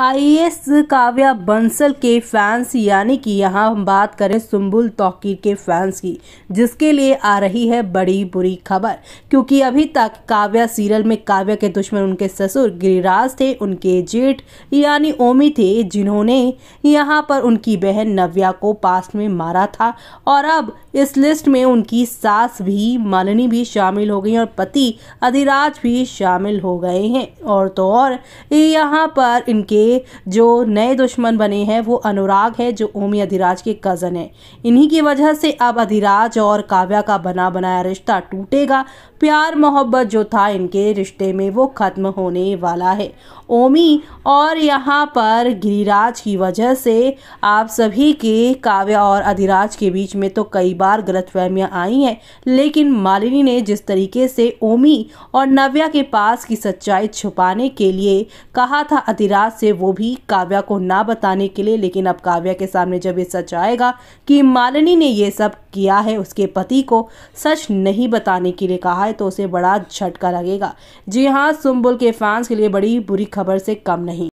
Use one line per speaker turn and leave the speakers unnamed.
IAS Kavya Bansal के fans यानी कि यहाँ हम बात करें सुम्बुल तौकीर के फैंस की जिसके लिए आ रही है बड़ी बुरी खबर क्योंकि अभी तक काव्या सीरियल में काव्या के दुश्मन उनके ससुर गिरिराज थे उनके जेठ यानी ओमी थे जिन्होंने यहाँ पर उनकी बहन नव्या को पास्ट में मारा था और अब इस लिस्ट में उनकी सास भी मालिनी भी शामिल हो गई और पति अधिराज भी शामिल हो गए हैं और तो और यहाँ पर इनके जो नए दुश्मन बने हैं वो अनुराग है जो ओमी अधिराज के कज़न है इन्हीं की वजह से अब अधिराज और काव्या का बना बनाया रिश्ता टूटेगा प्यार मोहब्बत जो था इनके रिश्ते में वो ख़त्म होने वाला है ओमी और यहाँ पर गिरिराज की वजह से आप सभी के काव्या और अधिराज के बीच में तो कई बार गलतफहमियां आई हैं लेकिन मालिनी ने जिस तरीके से ओमी और नव्या के पास की सच्चाई छुपाने के लिए कहा था अधिराज से वो भी काव्या को ना बताने के लिए लेकिन अब काव्या के सामने जब ये सच आएगा कि मालिनी ने ये सब किया है उसके पति को सच नहीं बताने के लिए कहा है तो उसे बड़ा झटका लगेगा जी हाँ सुम्बुल के फैंस के लिए बड़ी बुरी खबर से कम नहीं